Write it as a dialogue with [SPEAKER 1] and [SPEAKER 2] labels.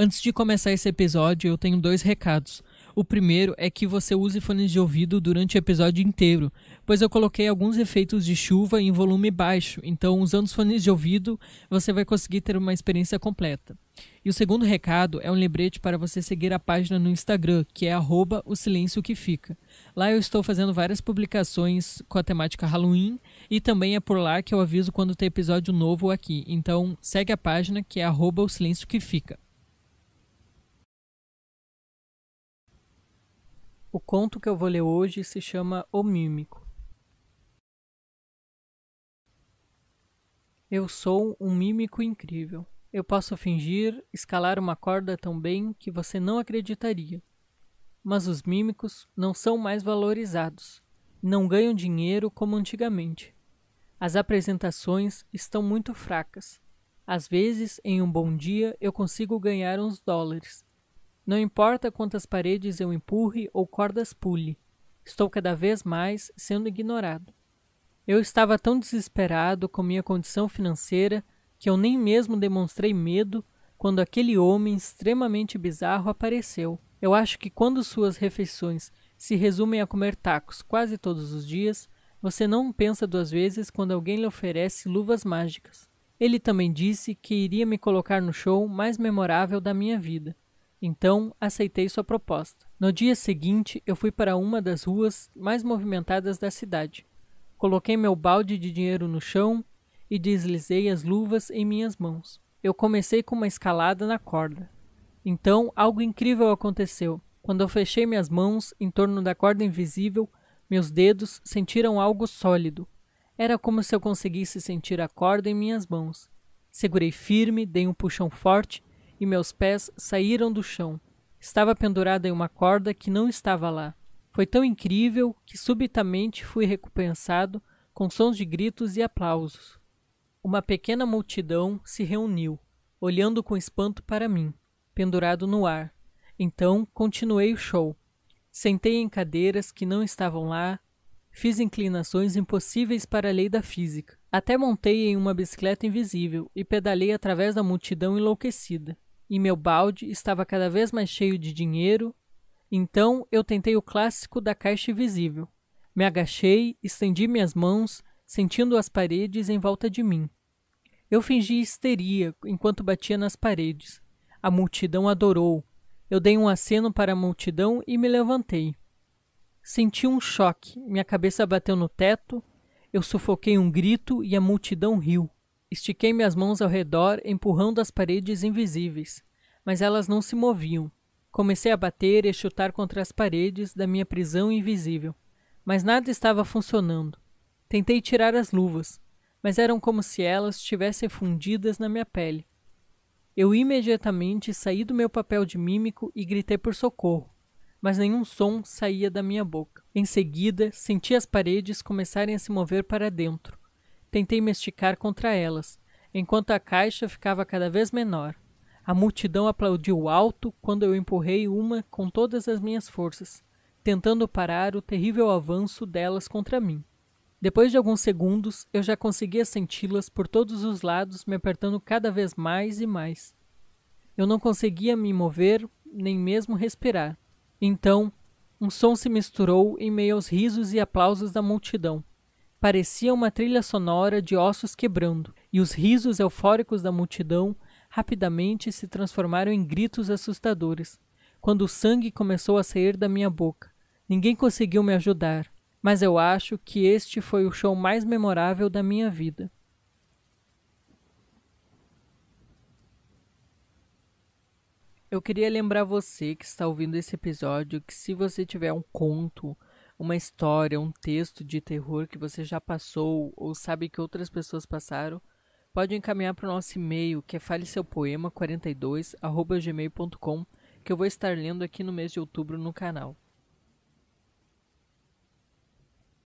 [SPEAKER 1] Antes de começar esse episódio, eu tenho dois recados. O primeiro é que você use fones de ouvido durante o episódio inteiro, pois eu coloquei alguns efeitos de chuva em volume baixo, então usando os fones de ouvido você vai conseguir ter uma experiência completa. E o segundo recado é um lembrete para você seguir a página no Instagram, que é arroba o silêncio que fica. Lá eu estou fazendo várias publicações com a temática Halloween e também é por lá que eu aviso quando tem episódio novo aqui. Então segue a página que é arroba o silêncio que fica. O conto que eu vou ler hoje se chama O Mímico. Eu sou um mímico incrível. Eu posso fingir, escalar uma corda tão bem que você não acreditaria. Mas os mímicos não são mais valorizados, não ganham dinheiro como antigamente. As apresentações estão muito fracas. Às vezes, em um bom dia, eu consigo ganhar uns dólares, não importa quantas paredes eu empurre ou cordas pule, estou cada vez mais sendo ignorado. Eu estava tão desesperado com minha condição financeira que eu nem mesmo demonstrei medo quando aquele homem extremamente bizarro apareceu. Eu acho que quando suas refeições se resumem a comer tacos quase todos os dias, você não pensa duas vezes quando alguém lhe oferece luvas mágicas. Ele também disse que iria me colocar no show mais memorável da minha vida. Então, aceitei sua proposta. No dia seguinte, eu fui para uma das ruas mais movimentadas da cidade. Coloquei meu balde de dinheiro no chão e deslizei as luvas em minhas mãos. Eu comecei com uma escalada na corda. Então, algo incrível aconteceu. Quando eu fechei minhas mãos em torno da corda invisível, meus dedos sentiram algo sólido. Era como se eu conseguisse sentir a corda em minhas mãos. Segurei firme, dei um puxão forte e meus pés saíram do chão. Estava pendurada em uma corda que não estava lá. Foi tão incrível que subitamente fui recompensado com sons de gritos e aplausos. Uma pequena multidão se reuniu, olhando com espanto para mim, pendurado no ar. Então continuei o show. Sentei em cadeiras que não estavam lá, fiz inclinações impossíveis para a lei da física. Até montei em uma bicicleta invisível e pedalei através da multidão enlouquecida e meu balde estava cada vez mais cheio de dinheiro, então eu tentei o clássico da caixa invisível. Me agachei, estendi minhas mãos, sentindo as paredes em volta de mim. Eu fingi histeria enquanto batia nas paredes. A multidão adorou. Eu dei um aceno para a multidão e me levantei. Senti um choque, minha cabeça bateu no teto, eu sufoquei um grito e a multidão riu. Estiquei minhas mãos ao redor, empurrando as paredes invisíveis, mas elas não se moviam. Comecei a bater e chutar contra as paredes da minha prisão invisível, mas nada estava funcionando. Tentei tirar as luvas, mas eram como se elas estivessem fundidas na minha pele. Eu imediatamente saí do meu papel de mímico e gritei por socorro, mas nenhum som saía da minha boca. Em seguida, senti as paredes começarem a se mover para dentro, Tentei me esticar contra elas, enquanto a caixa ficava cada vez menor. A multidão aplaudiu alto quando eu empurrei uma com todas as minhas forças, tentando parar o terrível avanço delas contra mim. Depois de alguns segundos, eu já conseguia senti-las por todos os lados me apertando cada vez mais e mais. Eu não conseguia me mover, nem mesmo respirar. Então, um som se misturou em meio aos risos e aplausos da multidão parecia uma trilha sonora de ossos quebrando, e os risos eufóricos da multidão rapidamente se transformaram em gritos assustadores. Quando o sangue começou a sair da minha boca, ninguém conseguiu me ajudar, mas eu acho que este foi o show mais memorável da minha vida. Eu queria lembrar você que está ouvindo esse episódio que se você tiver um conto uma história, um texto de terror que você já passou ou sabe que outras pessoas passaram, pode encaminhar para o nosso e-mail que é faleseupoema42@gmail.com, que eu vou estar lendo aqui no mês de outubro no canal.